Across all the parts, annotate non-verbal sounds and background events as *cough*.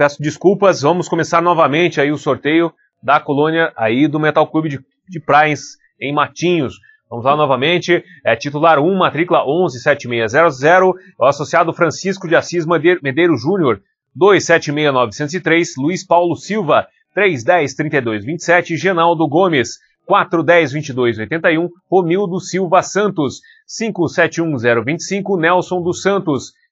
peço desculpas. Vamos começar novamente aí o sorteio da colônia aí do Metal Clube de, de Praias em Matinhos. Vamos lá novamente. É titular 1, matrícula 117600, é o associado Francisco de Assis Medeiros Júnior, 276903, Luiz Paulo Silva, 3103227, Genaldo Gomes, 4102281, Romildo Silva Santos, 571025, Nelson dos Santos,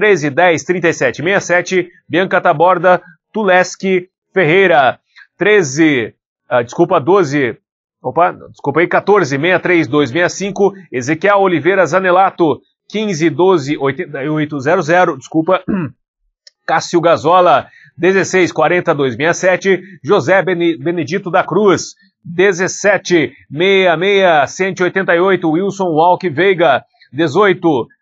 13, 10, 37, 67, Bianca Taborda, Tuleski Ferreira, 13, ah, desculpa, 12, opa, desculpa aí, 14, 63, 265, Ezequiel Oliveira Zanelato, 15, 12, 88, 00, desculpa, *clears throat* Cássio Gazola, 16, 40, 267, José Benedito da Cruz, 17, 66, 188, Wilson Walk Veiga, 18,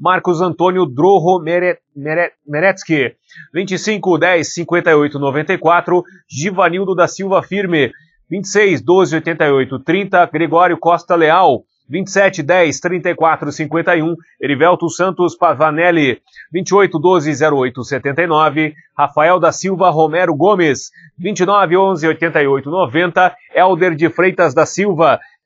Marcos Antônio Droho Meretsky, 25, 10, 58, 94, Givanildo da Silva Firme, 26, 12, 88, 30, Gregório Costa Leal, 27, 10, 34, 51, Erivelto Santos Pavanelli, 28, 12, 08, 79, Rafael da Silva Romero Gomes, 29, 11, 88, 90, Elder de Freitas da Silva,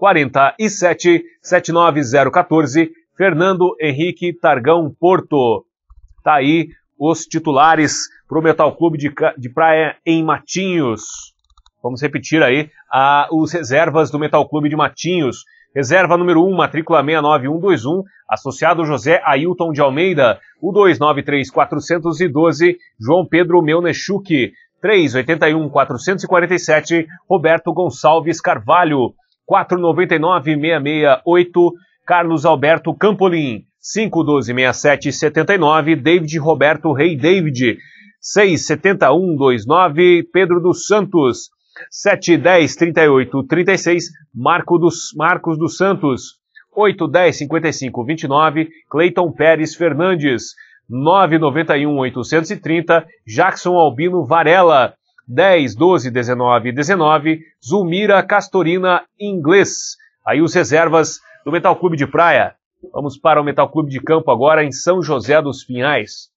47 79014, Fernando Henrique Targão Porto. Tá aí os titulares para o Metal Clube de, de Praia em Matinhos. Vamos repetir aí a, os reservas do Metal Clube de Matinhos. Reserva número 1, matrícula 69121, associado José Ailton de Almeida, o 293412, João Pedro Melnechuk, 381-447, Roberto Gonçalves Carvalho, 499-668, Carlos Alberto Campolim, 512-6779, David Roberto Rei David, 67129, Pedro dos Santos, 710-3836, Marco dos, Marcos dos Santos, 810 29 Cleiton Pérez Fernandes, 991-830, Jackson Albino Varela, 10, 12, 19 e 19, Zulmira Castorina Inglês. Aí os reservas do Metal Clube de Praia. Vamos para o Metal Clube de Campo agora em São José dos Pinhais.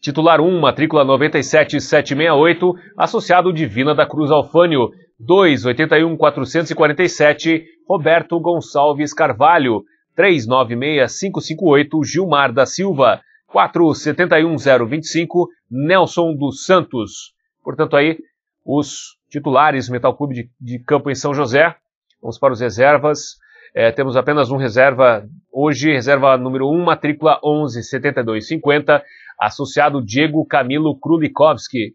Titular 1, matrícula 97768, associado Divina da Cruz Alfânio. 2, 81447, Roberto Gonçalves Carvalho. 396558, Gilmar da Silva. 4, 71025, Nelson dos Santos. Portanto, aí os titulares do Metal Clube de, de Campo em São José. Vamos para os reservas. É, temos apenas um reserva hoje, reserva número 1, matrícula 117250, associado Diego Camilo Krulikowski.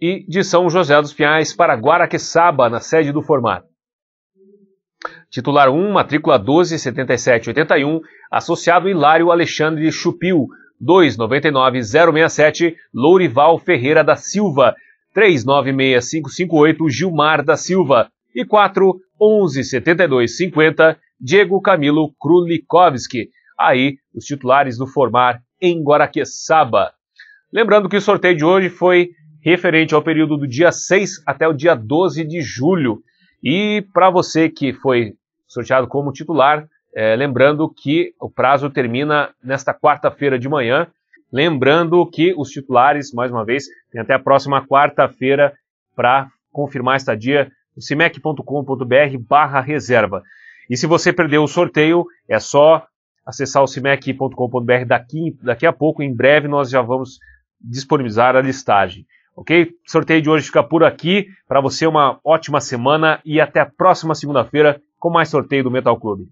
E de São José dos Pinhais para Guaraqueçaba, na sede do formato. Titular 1, matrícula 127781, associado Hilário Alexandre Chupil, 299-067 Lourival Ferreira da Silva, 396-558 Gilmar da Silva e 4 117250 Diego Camilo Krulikowski. Aí os titulares do Formar em Guaraqueçaba. Lembrando que o sorteio de hoje foi referente ao período do dia 6 até o dia 12 de julho. E para você que foi sorteado como titular, é, lembrando que o prazo termina nesta quarta-feira de manhã. Lembrando que os titulares, mais uma vez, têm até a próxima quarta-feira para confirmar a estadia no cimec.com.br barra reserva. E se você perdeu o sorteio, é só acessar o cimec.com.br daqui, daqui a pouco. Em breve nós já vamos disponibilizar a listagem. Ok? O sorteio de hoje fica por aqui. Para você, uma ótima semana e até a próxima segunda-feira com mais sorteio do Metal Clube.